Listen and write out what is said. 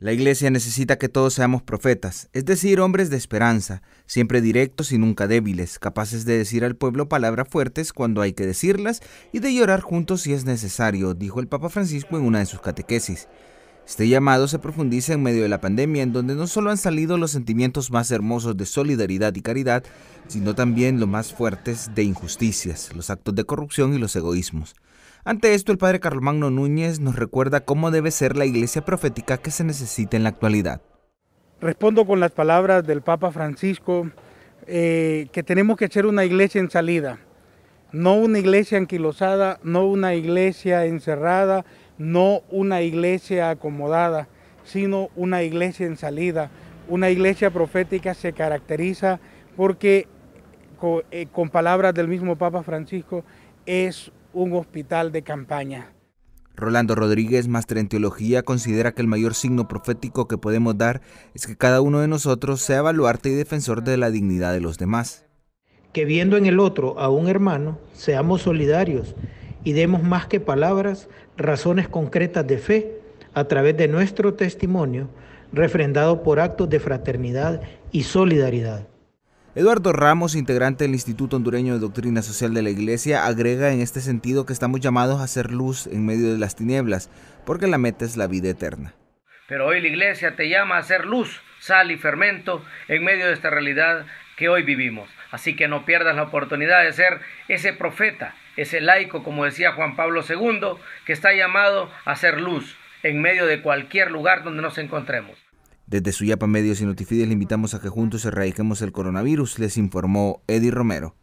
La iglesia necesita que todos seamos profetas, es decir, hombres de esperanza, siempre directos y nunca débiles, capaces de decir al pueblo palabras fuertes cuando hay que decirlas y de llorar juntos si es necesario, dijo el Papa Francisco en una de sus catequesis. Este llamado se profundiza en medio de la pandemia en donde no solo han salido los sentimientos más hermosos de solidaridad y caridad, sino también los más fuertes de injusticias, los actos de corrupción y los egoísmos. Ante esto, el padre Carlomagno Núñez nos recuerda cómo debe ser la iglesia profética que se necesita en la actualidad. Respondo con las palabras del Papa Francisco, eh, que tenemos que hacer una iglesia en salida, no una iglesia anquilosada, no una iglesia encerrada, no una iglesia acomodada, sino una iglesia en salida. Una iglesia profética se caracteriza porque, eh, con palabras del mismo Papa Francisco, es un hospital de campaña. Rolando Rodríguez, máster en teología, considera que el mayor signo profético que podemos dar es que cada uno de nosotros sea baluarte y defensor de la dignidad de los demás. Que viendo en el otro a un hermano, seamos solidarios y demos más que palabras, razones concretas de fe a través de nuestro testimonio, refrendado por actos de fraternidad y solidaridad. Eduardo Ramos, integrante del Instituto Hondureño de Doctrina Social de la Iglesia, agrega en este sentido que estamos llamados a hacer luz en medio de las tinieblas, porque la meta es la vida eterna. Pero hoy la Iglesia te llama a hacer luz, sal y fermento en medio de esta realidad que hoy vivimos. Así que no pierdas la oportunidad de ser ese profeta, ese laico, como decía Juan Pablo II, que está llamado a ser luz en medio de cualquier lugar donde nos encontremos. Desde su yapa Medios y Notifides le invitamos a que juntos erradiquemos el coronavirus, les informó Eddie Romero.